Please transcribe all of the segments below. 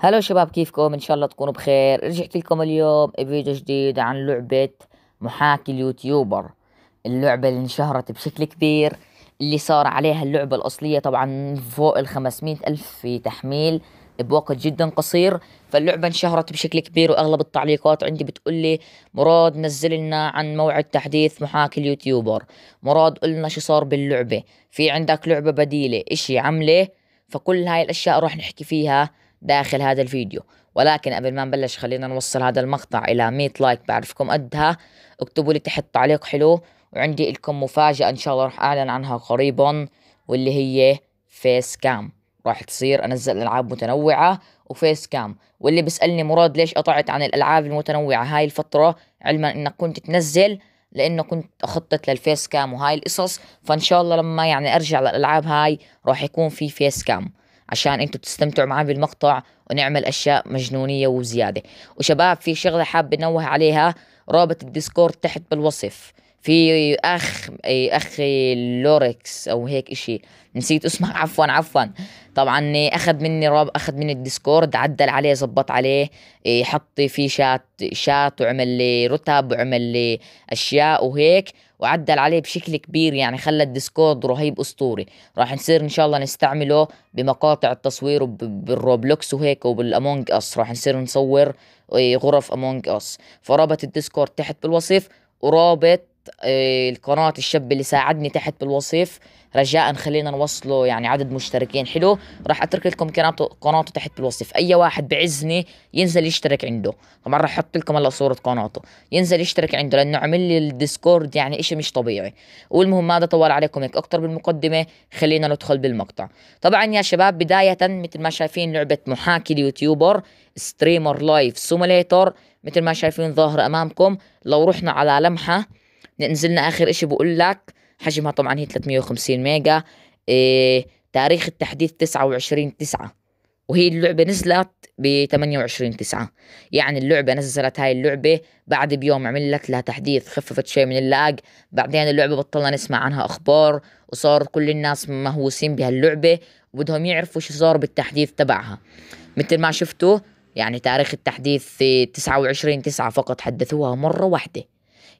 هلا شباب كيفكم ان شاء الله تكونوا بخير رجعت لكم اليوم بفيديو جديد عن لعبة محاكي اليوتيوبر اللعبة اللي انشهرت بشكل كبير اللي صار عليها اللعبة الأصلية طبعا فوق ال 500 ألف في تحميل بوقت جدا قصير فاللعبة انشهرت بشكل كبير وأغلب التعليقات عندي بتقول لي مراد نزل لنا عن موعد تحديث محاكي اليوتيوبر مراد قلنا شو صار باللعبة في عندك لعبة بديلة إشي عمله فكل هاي الأشياء راح نحكي فيها داخل هذا الفيديو ولكن قبل ما نبلش خلينا نوصل هذا المقطع إلى 100 لايك بعرفكم قدها اكتبوا لي تحت تعليق حلو وعندي لكم مفاجأة إن شاء الله راح أعلن عنها قريبا واللي هي فيس كام راح تصير أنزل ألعاب متنوعة وفيس كام واللي بيسألني مراد ليش قطعت عن الألعاب المتنوعة هاي الفترة علما إنك كنت تنزل لانه كنت اخطط للفيس كام وهاي القصص فان شاء الله لما يعني ارجع للالعاب هاي راح يكون في فيس كام عشان انتم تستمتعوا معي بالمقطع ونعمل اشياء مجنونيه وزياده وشباب في شغله حاب انوه عليها رابط الديسكورد تحت بالوصف في اخ اي اخي لوركس او هيك اشي نسيت اسمه عفوا عفوا طبعا اخذ مني راب اخذ مني الديسكورد عدل عليه زبط عليه إيه، حط فيه شات شات وعمل لي رتب وعمل لي اشياء وهيك وعدل عليه بشكل كبير يعني خلى الديسكورد رهيب اسطوري راح نصير ان شاء الله نستعمله بمقاطع التصوير بالروبلوكس وهيك وبالامونج اس راح نصير نصور إيه، غرف امونج اس فرابط الديسكورد تحت بالوصف ورابط آه، القناة الشاب اللي ساعدني تحت بالوصف رجاء خلينا نوصله يعني عدد مشتركين حلو راح اترك لكم قناته تحت بالوصف اي واحد بعزني ينزل يشترك عنده طبعا راح احط لكم هلا صوره قناته ينزل يشترك عنده لانه عمل لي الديسكورد يعني إشي مش طبيعي والمهم ما طول عليكم هيك اكتر بالمقدمه خلينا ندخل بالمقطع طبعا يا شباب بدايه مثل ما شايفين لعبه محاكي اليوتيوبر ستريمر لايف سيموليتر مثل ما شايفين ظاهر امامكم لو رحنا على لمحه نزلنا اخر اشي بقول لك حجمها طبعا هي 350 ميجا إيه تاريخ التحديث 29 9 وهي اللعبة نزلت ب 28 9 يعني اللعبة نزلت هاي اللعبة بعد بيوم عملت لها تحديث خففت شوي من اللاج بعدين اللعبة بطلنا نسمع عنها أخبار وصار كل الناس مهووسين بهاللعبة وبدهم يعرفوا شو صار بالتحديث تبعها مثل ما شفتوا يعني تاريخ التحديث 29 9 فقط حدثوها مرة واحدة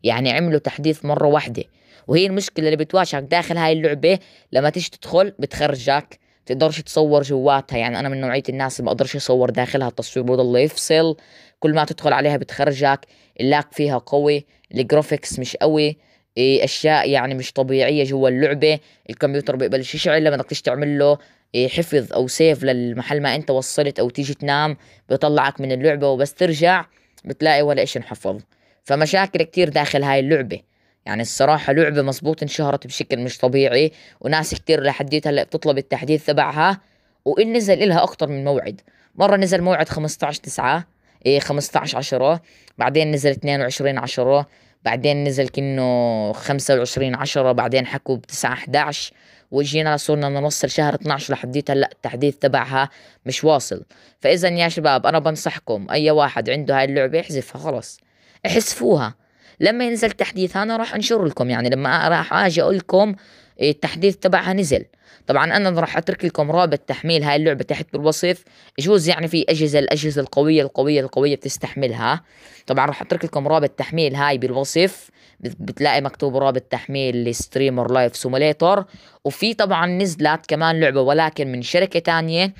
يعني عملوا تحديث مرة واحدة وهي المشكلة اللي بتواجهك داخل هاي اللعبة لما تيجي تدخل بتخرجك تقدرش تصور جواتها يعني انا من نوعيه الناس اللي بقدرش اصور داخلها التصوير بضل يفصل كل ما تدخل عليها بتخرجك اللاك فيها قوي الجرافيكس مش قوي إيه اشياء يعني مش طبيعيه جوا اللعبه الكمبيوتر بيقبلش يشعل لما بدك تعمل له إيه حفظ او سيف للمحل ما انت وصلت او تيجي تنام بيطلعك من اللعبه وبس ترجع بتلاقي ولا شيء انحفظ فمشاكل كتير داخل هاي اللعبة يعني الصراحة لعبة مزبوط انشهرت بشكل مش طبيعي وناس كتير لحديت هلا بتطلب التحديث تبعها وإن نزل إلها أكتر من موعد مرة نزل موعد 15 9 إيه 15 10 بعدين نزل 22 10 بعدين نزل كأنه 25 10 بعدين حكوا ب 9 11 وجينا صرنا نوصل شهر 12 لحديت هلا التحديث تبعها مش واصل فاذا يا شباب انا بنصحكم اي واحد عنده هاي اللعبه يحذفها خلص احذفوها لما ينزل تحديث انا راح انشر لكم يعني لما راح اجي اقول لكم إيه، التحديث تبعها نزل طبعا انا راح اترك لكم رابط تحميل هاي اللعبه تحت بالوصف يجوز يعني في اجهزه الاجهزه القويه القويه القويه بتستحملها طبعا راح اترك لكم رابط تحميل هاي بالوصف بتلاقي مكتوب رابط تحميل ستريمر لايف سيموليتر وفي طبعا نزلت كمان لعبه ولكن من شركه تانية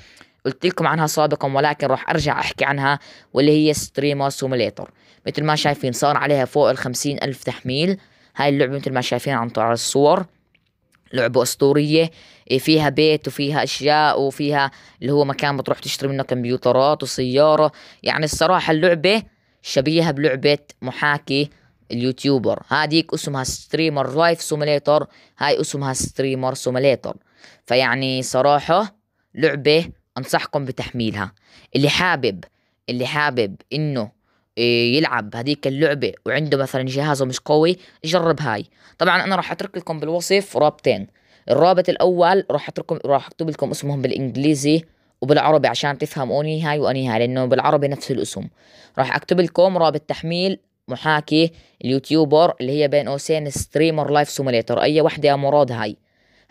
قلت لكم عنها سابقا ولكن راح ارجع احكي عنها واللي هي ستريمر سيموليتر مثل ما شايفين صار عليها فوق الخمسين ألف تحميل هاي اللعبة مثل ما شايفين عن طلع الصور لعبة أسطورية إيه، فيها بيت وفيها أشياء وفيها اللي هو مكان بتروح تشتري منه كمبيوترات وسيارة يعني الصراحة اللعبة شبيهة بلعبة محاكي اليوتيوبر هذيك اسمها ستريمر لايف سيميليتر هاي اسمها ستريمر سيميليتر فيعني صراحة لعبة أنصحكم بتحميلها اللي حابب اللي حابب إنه إيه، يلعب هذيك اللعبة وعنده مثلا جهازه مش قوي جرب هاي طبعا أنا راح أترك لكم بالوصف رابطين الرابط الأول راح أترككم راح أكتب لكم اسمهم بالإنجليزي وبالعربي عشان تفهموني هاي وأني هاي لأنه بالعربي نفس الاسم راح أكتب لكم رابط تحميل محاكي اليوتيوبر اللي هي بين قوسين ستريمر لايف سيموليتر أي وحدة يا مراد هاي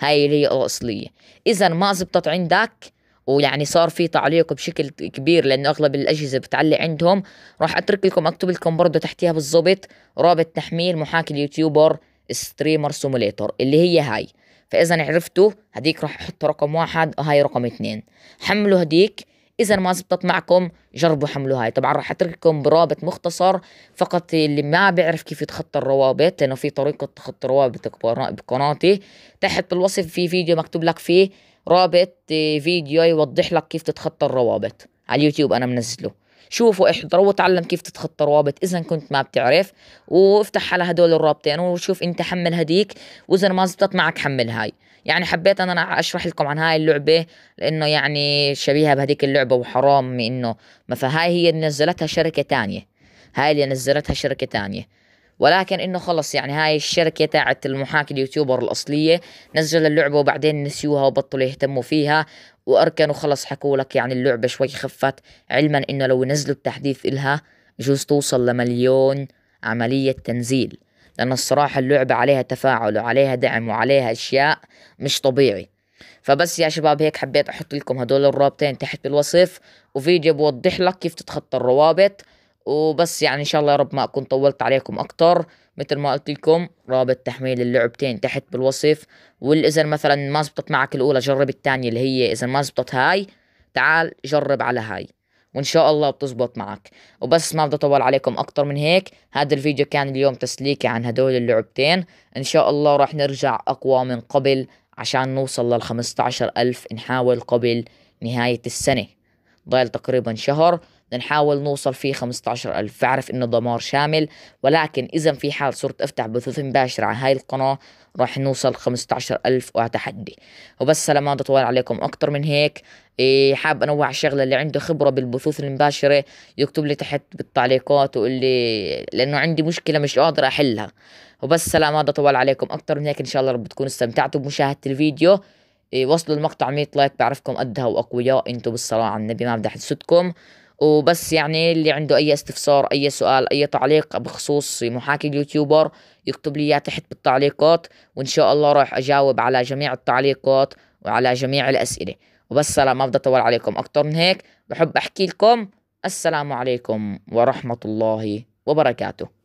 هاي اللي هي الأصلية إذا ما زبطت عندك ويعني صار في تعليق بشكل كبير لانه اغلب الاجهزه بتعلق عندهم راح اترك لكم اكتب لكم برضه تحتها بالضبط رابط تحميل محاكي اليوتيوبر ستريمر سيموليتر اللي هي هاي فاذا عرفتوا هديك راح احط رقم واحد وهاي رقم اثنين حملوا هديك اذا ما زبطت معكم جربوا حملوا هاي طبعا راح اترك لكم برابط مختصر فقط اللي ما بيعرف كيف يتخطى الروابط لانه في طريقه تخطي الروابط بقناتي تحت بالوصف في فيديو مكتوب لك فيه رابط آه، فيديو يوضح لك كيف تتخطى الروابط على اليوتيوب انا منزله شوفوا احضروا وتعلم كيف تتخطى روابط اذا كنت ما بتعرف وافتح على هدول الرابطين وشوف انت حمل هديك واذا ما زبطت معك حمل هاي يعني حبيت انا اشرح لكم عن هاي اللعبه لانه يعني شبيهه بهديك اللعبه وحرام انه فهاي هي نزلتها شركه تانية هاي اللي نزلتها شركه تانية ولكن انه خلص يعني هاي الشركه تاعت المحاكي اليوتيوبر الاصليه نزل اللعبه وبعدين نسيوها وبطلوا يهتموا فيها واركنوا خلص حكوا لك يعني اللعبه شوي خفت علما انه لو نزلوا التحديث الها جوز توصل لمليون عمليه تنزيل لأن الصراحة اللعبة عليها تفاعل وعليها دعم وعليها أشياء مش طبيعي فبس يا شباب هيك حبيت أحط لكم هدول الرابطين تحت بالوصف وفيديو بوضح لك كيف تتخطى الروابط وبس يعني ان شاء الله يا رب ما اكون طولت عليكم اكتر مثل ما قلت لكم رابط تحميل اللعبتين تحت بالوصف واذا مثلا ما زبطت معك الاولى جرب الثانيه اللي هي اذا ما زبطت هاي تعال جرب على هاي وان شاء الله بتزبط معك وبس ما بدي اطول عليكم اكتر من هيك هذا الفيديو كان اليوم تسليكي عن هدول اللعبتين ان شاء الله راح نرجع اقوى من قبل عشان نوصل لل 15000 نحاول قبل نهاية السنة ضايل تقريبا شهر نحاول نوصل فيه ألف بعرف انه دمار شامل ولكن اذا في حال صرت افتح بثوث مباشرة على هاي القناة راح نوصل ألف وأتحدي وبس سلام ما اطول عليكم اكتر من هيك إيه حاب انوع الشغله اللي عنده خبره بالبثوث المباشره يكتب لي تحت بالتعليقات ويقول لي لانه عندي مشكله مش قادر احلها وبس سلام هذا طول عليكم اكتر من هيك ان شاء الله رب تكونوا استمتعتوا بمشاهده الفيديو إيه وصلوا المقطع 100 لايك بعرفكم قدها واقوياء انتم بالصلاه على النبي ما بدي احسدكم وبس يعني اللي عنده اي استفسار اي سؤال اي تعليق بخصوص محاكي اليوتيوبر يكتب لي اياه تحت بالتعليقات وان شاء الله راح اجاوب على جميع التعليقات وعلى جميع الاسئله وبس سلام ما بدي اطول عليكم أكتر من هيك بحب احكي لكم السلام عليكم ورحمه الله وبركاته